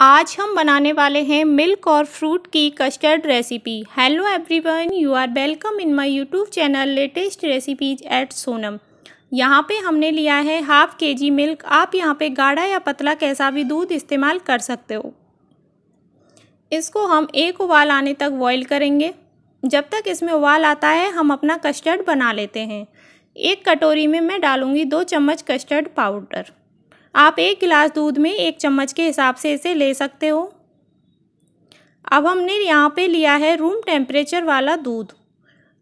आज हम बनाने वाले हैं मिल्क और फ्रूट की custard recipe hello everyone you are welcome in my YouTube channel latest recipes at Sonam यहाँ पे हमने लिया है हाफ के जी मिल्क आप यहाँ पे गाढ़ा या पतला कैसा भी दूध इस्तेमाल कर सकते हो इसको हम एक उबाल आने तक बॉईल करेंगे जब तक इसमें उबाल आता है हम अपना कस्टर्ड बना लेते हैं एक कटोरी में मैं डालूँगी दो चम्मच कस्टर्ड पाउडर आप एक गिलास दूध में एक चम्मच के हिसाब से इसे ले सकते हो अब हमने यहाँ पे लिया है रूम टेम्परेचर वाला दूध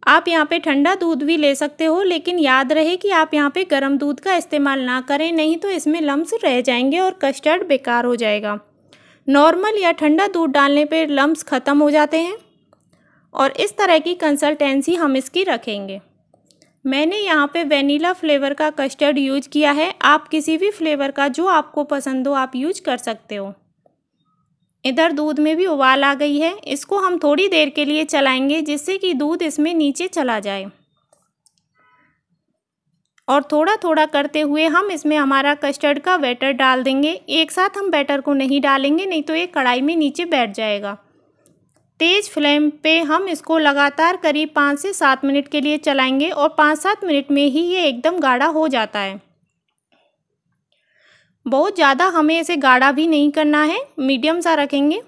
आप यहाँ पे ठंडा दूध भी ले सकते हो लेकिन याद रहे कि आप यहाँ पे गर्म दूध का इस्तेमाल ना करें नहीं तो इसमें लम्स रह जाएंगे और कस्टर्ड बेकार हो जाएगा नॉर्मल या ठंडा दूध डालने पर लम्स ख़त्म हो जाते हैं और इस तरह की कंसल्टेंसी हम इसकी रखेंगे मैंने यहाँ पे वेनीला फ्लेवर का कस्टर्ड यूज किया है आप किसी भी फ्लेवर का जो आपको पसंद हो आप यूज कर सकते हो इधर दूध में भी उबाल आ गई है इसको हम थोड़ी देर के लिए चलाएंगे जिससे कि दूध इसमें नीचे चला जाए और थोड़ा थोड़ा करते हुए हम इसमें हमारा कस्टर्ड का बैटर डाल देंगे एक साथ हम बैटर को नहीं डालेंगे नहीं तो ये कढ़ाई में नीचे बैठ जाएगा तेज़ फ्लेम पे हम इसको लगातार करीब पाँच से सात मिनट के लिए चलाएंगे और पाँच सात मिनट में ही ये एकदम गाढ़ा हो जाता है बहुत ज़्यादा हमें इसे गाढ़ा भी नहीं करना है मीडियम सा रखेंगे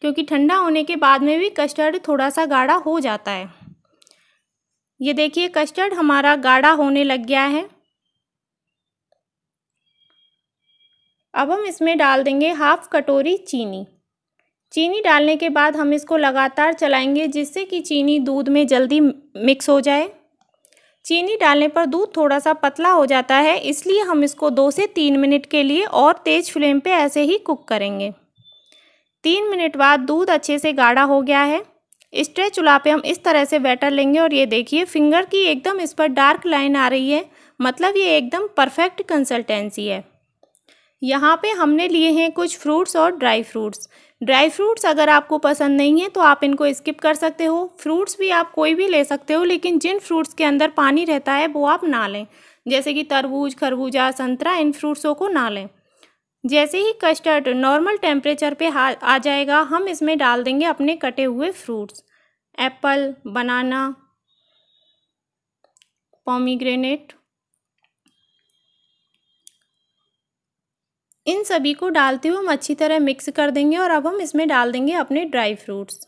क्योंकि ठंडा होने के बाद में भी कस्टर्ड थोड़ा सा गाढ़ा हो जाता है ये देखिए कस्टर्ड हमारा गाढ़ा होने लग गया है अब हम इसमें डाल देंगे हाफ कटोरी चीनी चीनी डालने के बाद हम इसको लगातार चलाएंगे जिससे कि चीनी दूध में जल्दी मिक्स हो जाए चीनी डालने पर दूध थोड़ा सा पतला हो जाता है इसलिए हम इसको दो से तीन मिनट के लिए और तेज़ फ्लेम पे ऐसे ही कुक करेंगे तीन मिनट बाद दूध अच्छे से गाढ़ा हो गया है स्ट्रे चूल्हा पे हम इस तरह से बैटर लेंगे और ये देखिए फिंगर की एकदम इस पर डार्क लाइन आ रही है मतलब ये एकदम परफेक्ट कंसल्टेंसी है यहाँ पे हमने लिए हैं कुछ फ्रूट्स और ड्राई फ्रूट्स ड्राई फ्रूट्स अगर आपको पसंद नहीं है तो आप इनको स्किप कर सकते हो फ्रूट्स भी आप कोई भी ले सकते हो लेकिन जिन फ्रूट्स के अंदर पानी रहता है वो आप ना लें जैसे कि तरबूज खरबूजा संतरा इन फ्रूट्सों को ना लें जैसे ही कस्टर्ड नॉर्मल टेम्परेचर पर आ जाएगा हम इसमें डाल देंगे अपने कटे हुए फ्रूट्स एप्पल बनाना पॉमीग्रेनेट इन सभी को डालते हुए हम अच्छी तरह मिक्स कर देंगे और अब हम इसमें डाल देंगे अपने ड्राई फ्रूट्स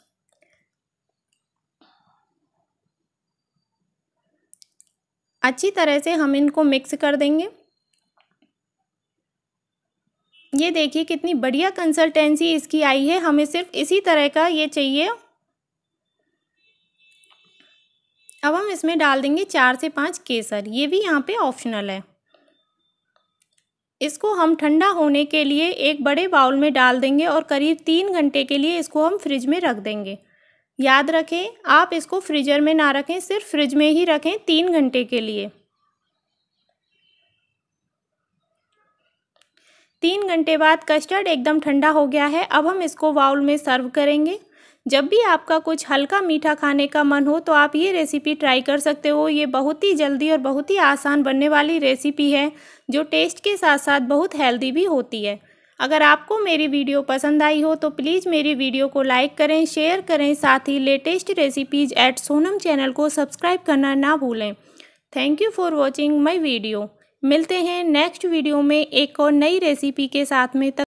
अच्छी तरह से हम इनको मिक्स कर देंगे ये देखिए कितनी बढ़िया कंसल्टेंसी इसकी आई है हमें सिर्फ इसी तरह का ये चाहिए अब हम इसमें डाल देंगे चार से पाँच केसर ये भी यहाँ पे ऑप्शनल है इसको हम ठंडा होने के लिए एक बड़े बाउल में डाल देंगे और करीब तीन घंटे के लिए इसको हम फ्रिज में रख देंगे याद रखें आप इसको फ्रीजर में ना रखें सिर्फ फ्रिज में ही रखें तीन घंटे के लिए तीन घंटे बाद कस्टर्ड एकदम ठंडा हो गया है अब हम इसको बाउल में सर्व करेंगे जब भी आपका कुछ हल्का मीठा खाने का मन हो तो आप ये रेसिपी ट्राई कर सकते हो ये बहुत ही जल्दी और बहुत ही आसान बनने वाली रेसिपी है जो टेस्ट के साथ साथ बहुत हेल्दी भी होती है अगर आपको मेरी वीडियो पसंद आई हो तो प्लीज़ मेरी वीडियो को लाइक करें शेयर करें साथ ही latest recipes at Sonam channel को सब्सक्राइब करना ना भूलें thank you for watching my video मिलते हैं नेक्स्ट वीडियो में एक और नई रेसिपी के साथ में तक